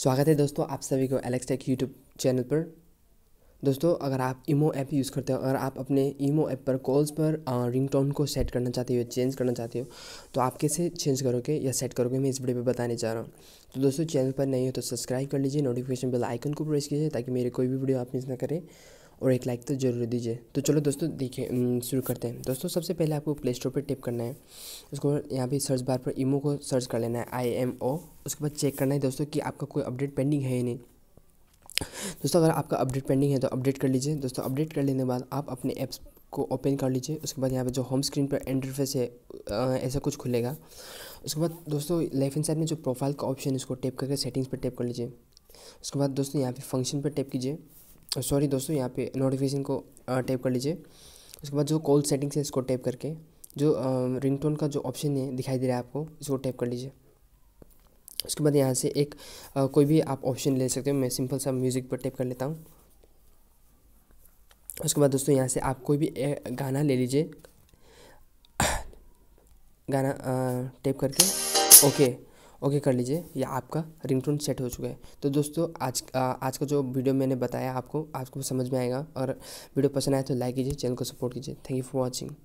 स्वागत है दोस्तों आप सभी को एलेक्स टेक यूट्यूब चैनल पर दोस्तों अगर आप ईमो ऐप यूज़ करते हो अगर आप अपने ईमो ऐप पर कॉल्स पर रिंगटोन को सेट करना चाहते हो चेंज करना चाहते हो तो आप कैसे चेंज करोगे या सेट करोगे मैं इस वीडियो पे बताने जा रहा हूँ तो दोस्तों चैनल पर नहीं हो तो सब्सक्राइब कर लीजिए नोटिफिकेशन बेल आइकन को प्रेस कीजिए ताकि मेरे कोई भी वीडियो आप मिस ना करें और एक लाइक तो जरूर दीजिए तो चलो दोस्तों देखिए शुरू करते हैं दोस्तों सबसे पहले आपको प्ले स्टोर पर टिप करना है उसको यहाँ पे सर्च बार पर ईमो को सर्च कर लेना है आई एम ओ उसके बाद चेक करना है दोस्तों कि आपका कोई अपडेट पेंडिंग है या नहीं दोस्तों अगर आपका अपडेट पेंडिंग है तो अपडेट कर लीजिए दोस्तों अपडेट कर लेने के बाद आप अपने ऐप्स को ओपन कर लीजिए उसके बाद यहाँ पे जो होम स्क्रीन पर इंटरफेस है ऐसा कुछ खुलेगा उसके बाद दोस्तों लेफ्ट हैंड साइड में जो प्रोफाइल का ऑप्शन है उसको टैप करके सेटिंग्स पर टैप कर लीजिए उसके बाद दोस्तों यहाँ पे फंक्शन पर टैप कीजिए सॉरी दोस्तों यहाँ पे नोटिफिकेशन को टैप कर लीजिए उसके बाद जो कॉल सेटिंग्स है इसको टैप करके जो रिंगटोन का जो ऑप्शन है दिखाई दे रहा है आपको इसको टैप कर लीजिए उसके बाद यहाँ से एक आ, कोई भी आप ऑप्शन ले सकते हो मैं सिंपल सा म्यूज़िक पर टैप कर लेता हूँ उसके बाद दोस्तों यहाँ से आप कोई भी गाना ले लीजिए गाना टैप करके ओके ओके कर लीजिए या आपका रिंगटोन सेट हो चुका है तो दोस्तों आज आ, आज का जो वीडियो मैंने बताया आपको आपको समझ में आएगा और वीडियो पसंद आए तो लाइक कीजिए चैनल को सपोर्ट कीजिए थैंक यू फॉर वॉचिंग